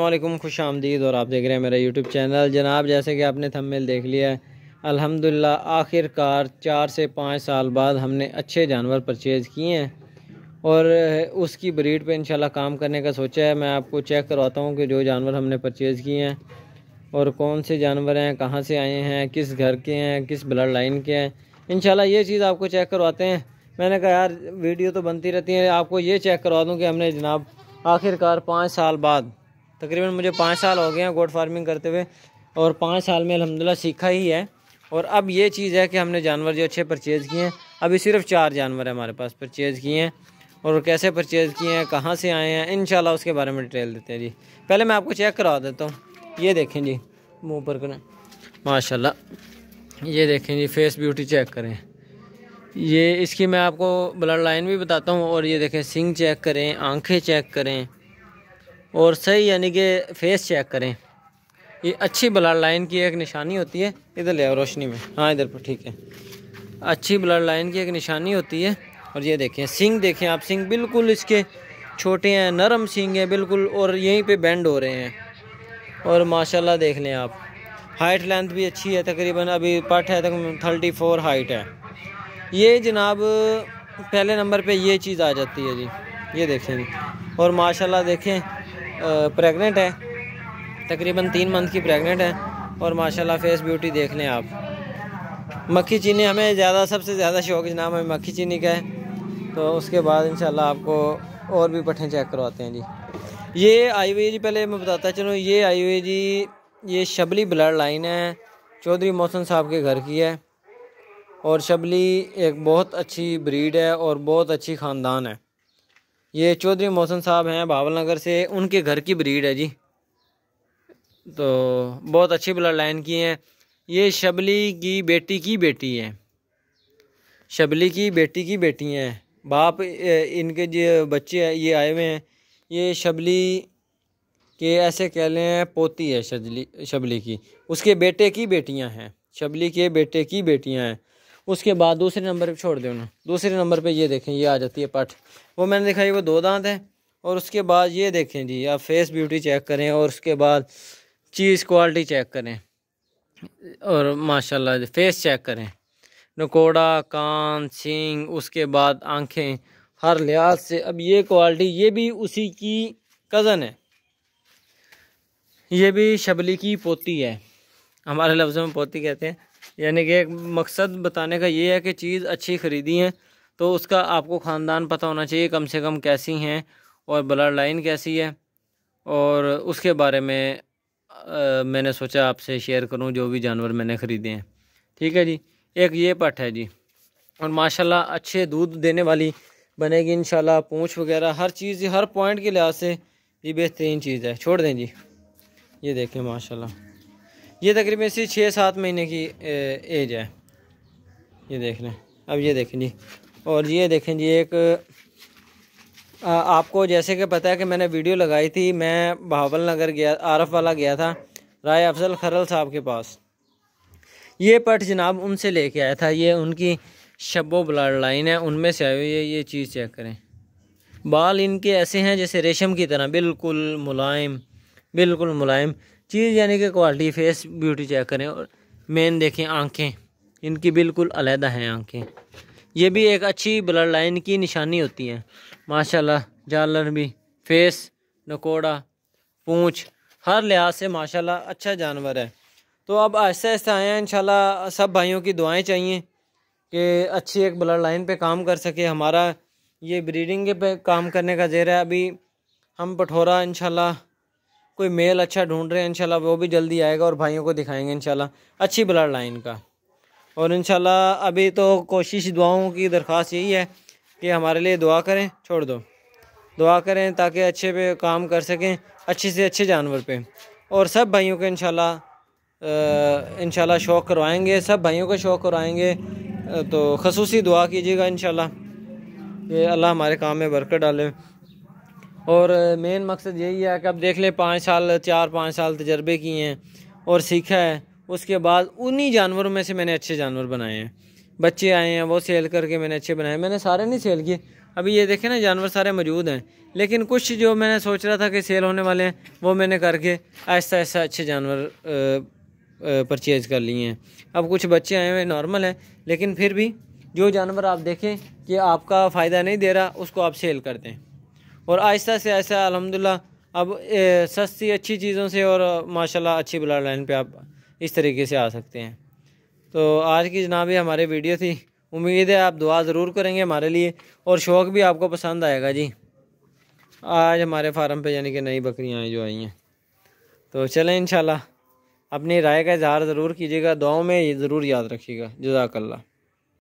अल्लाम खुश आमदीद और आप देख रहे हैं मेरा यूट्यूब चैनल जनाब जैसे कि आपने थंबनेल देख लिया है अल्हम्दुलिल्लाह आखिरकार चार से पाँच साल बाद हमने अच्छे जानवर परचेज़ किए हैं और उसकी ब्रीड पे इंशाल्लाह काम करने का सोचा है मैं आपको चेक करवाता हूँ कि जो जानवर हमने परचेज़ किए हैं और कौन से जानवर हैं कहाँ से आए हैं किस घर के हैं किस ब्लड लाइन के हैं इन ये चीज़ आपको चेक करवाते हैं मैंने कहा यार वीडियो तो बनती रहती है आपको ये चेक करवा दूँ कि हमने जनाब आखिरकार पाँच साल बाद तकरीबन मुझे पाँच साल हो गए हैं गोट फार्मिंग करते हुए और पाँच साल में अलहमदिल्ला सीखा ही है और अब ये चीज़ है कि हमने जानवर जो अच्छे परचेज़ किए हैं अभी सिर्फ चार जानवर हैं हमारे पास परचेज़ किए हैं और कैसे परचेज़ किए हैं कहाँ से आए हैं इन उसके बारे में डिटेल देते हैं जी पहले मैं आपको चेक करवा देता हूँ ये देखें जी मुँह पर करें माशाल्लाह ये देखें जी फेस ब्यूटी चेक करें ये इसकी मैं आपको ब्लड लाइन भी बताता हूँ और ये देखें सिंग चेक करें आंखें चेक करें और सही यानी कि फेस चेक करें ये अच्छी ब्लड लाइन की एक निशानी होती है इधर ले आओ रोशनी में हाँ इधर पर ठीक है अच्छी ब्लड लाइन की एक निशानी होती है और ये देखें सिंग देखें आप सिंग बिल्कुल इसके छोटे हैं नरम सिंग हैं बिल्कुल और यहीं पे बैंड हो रहे हैं और माशाल्लाह देख लें आप हाइट लेंथ भी अच्छी है तकरीबन अभी पट है तक थर्टी फोर हाइट है ये जनाब पहले नंबर पे ये चीज़ आ जाती है जी ये देखें और माशाल्लाह देखें प्रेग्नेंट है तकरीबन तीन मंथ की प्रेग्नेंट है और माशाल्लाह फेस ब्यूटी देख लें आप मक्खी चीनी हमें ज़्यादा सबसे ज़्यादा शौक जनाब हमें मक्खी चीनी का है तो उसके बाद इन आपको और भी पट्ठे चेक करवाते हैं जी ये आई हुई जी पहले मैं बताता चलूँ ये आई हुई जी ये शबली ब्लड लाइन है चौधरी मोहसन साहब के घर की है और शबली एक बहुत अच्छी ब्रीड है और बहुत अच्छी ख़ानदान है ये चौधरी मोहसन साहब हैं भावल नगर से उनके घर की ब्रीड है जी तो बहुत अच्छी ब्लड लाइन की हैं ये शबली की बेटी की बेटी है शबली की बेटी की बेटी हैं बाप इनके जो बच्चे ये आए हुए हैं ये शबली के ऐसे कह लें पोती है शबली शबली की उसके बेटे की बेटियां हैं शबली के बेटे की बेटियां हैं उसके बाद दूसरे नंबर पर छोड़ दें दूसरे नंबर पर ये देखें ये आ जाती है पट वो मैंने दिखाई वो दो दांत है और उसके बाद ये देखें जी आप फेस ब्यूटी चेक करें और उसके बाद चीज़ क्वालिटी चेक करें और माशाल्लाह फेस चेक करें नकोड़ा कान सिंग उसके बाद आंखें हर लिहाज से अब ये क्वालिटी ये भी उसी की कज़न है ये भी शबली की पोती है हमारे लफ्ज़ों में पोती कहते हैं यानी कि एक मकसद बताने का ये है कि चीज़ अच्छी ख़रीदी है तो उसका आपको ख़ानदान पता होना चाहिए कम से कम कैसी हैं और ब्लड लाइन कैसी है और उसके बारे में आ, मैंने सोचा आपसे शेयर करूं जो भी जानवर मैंने ख़रीदे हैं ठीक है जी एक ये पट है जी और माशाल्लाह अच्छे दूध देने वाली बनेगी इन पूंछ वगैरह हर चीज़ हर पॉइंट के लिहाज से ये बेहतरीन चीज़ है छोड़ दें जी ये देखें माशाल्लाह ये तकरीबन इसी छः सात महीने की एज है ये देख लें अब ये देखें जी और ये देखें जी एक आ, आपको जैसे कि पता है कि मैंने वीडियो लगाई थी मैं बहावल नगर गया आरफ वाला गया था राय अफजल खरल साहब के पास ये पट जनाब उनसे लेके आया था ये उनकी शबो ब्लड लाइन है उनमें से आई हुई है ये चीज़ चेक करें बाल इनके ऐसे हैं जैसे रेशम की तरह बिल्कुल मुलायम बिल्कुल मुलायम चीज़ यानी कि क्वालिटी फेस ब्यूटी चेक करें और मेन देखें आंखें इनकी बिल्कुल अलहदा हैं आंखें ये भी एक अच्छी ब्लड लाइन की निशानी होती है माशाल्लाह जालर भी फेस नकोड़ा पूँछ हर लिहाज से माशाल्लाह अच्छा जानवर है तो अब ऐसे ऐसे आए हैं इंशाल्लाह सब भाइयों की दुआएं चाहिए कि अच्छी एक ब्लड लाइन पे काम कर सके हमारा ये ब्रीडिंग पे काम करने का जेर है अभी हम पठोरा इनशाला कोई मेल अच्छा ढूंढ रहे हैं इनशाला वो भी जल्दी आएगा और भाइयों को दिखाएंगे इनशाला अच्छी ब्लड लाइन का और इनशाला अभी तो कोशिश दुआओं की दरख्वास यही है कि हमारे लिए दुआ करें छोड़ दो दुआ करें ताकि अच्छे पे काम कर सकें अच्छे से अच्छे जानवर पे और सब भाइयों को इनशाला इनशाला शौक़ करवाएंगे सब भाइयों का शौक़ करवाएंगे तो खसूसी दुआ कीजिएगा इनशाला अल्लाह हमारे काम में बरकर डाले और मेन मकसद यही है कि अब देख ले पाँच साल चार पाँच साल तजर्बे किए हैं और सीखा है उसके बाद उन्हीं जानवरों में से मैंने अच्छे जानवर बनाए हैं बच्चे आए हैं वो सेल करके मैंने अच्छे बनाए मैंने सारे नहीं सेल किए अभी ये देखें ना जानवर सारे मौजूद हैं लेकिन कुछ जो मैंने सोच रहा था कि सेल होने वाले हैं वो मैंने करके ऐसा ऐसा अच्छे जानवर परचेज़ कर लिए हैं अब कुछ बच्चे आए हुए नॉर्मल हैं लेकिन फिर भी जो जानवर आप देखें कि आपका फ़ायदा नहीं दे रहा उसको आप सेल कर दें और आहिस्ता से आहिस्ता अलहमदिल्ला अब ए, सस्ती अच्छी चीज़ों से और माशाल्लाह अच्छी ब्लड लाइन पे आप इस तरीके से आ सकते हैं तो आज की जनाब ये हमारी वीडियो थी उम्मीद है आप दुआ ज़रूर करेंगे हमारे लिए और शौक़ भी आपको पसंद आएगा जी आज हमारे फार्म पे यानी कि नई बकरियाँ जो आई हैं तो चलें इन अपनी राय का इजहार ज़रूर कीजिएगा दुआओं में ये ज़रूर याद रखिएगा जजाकल्ला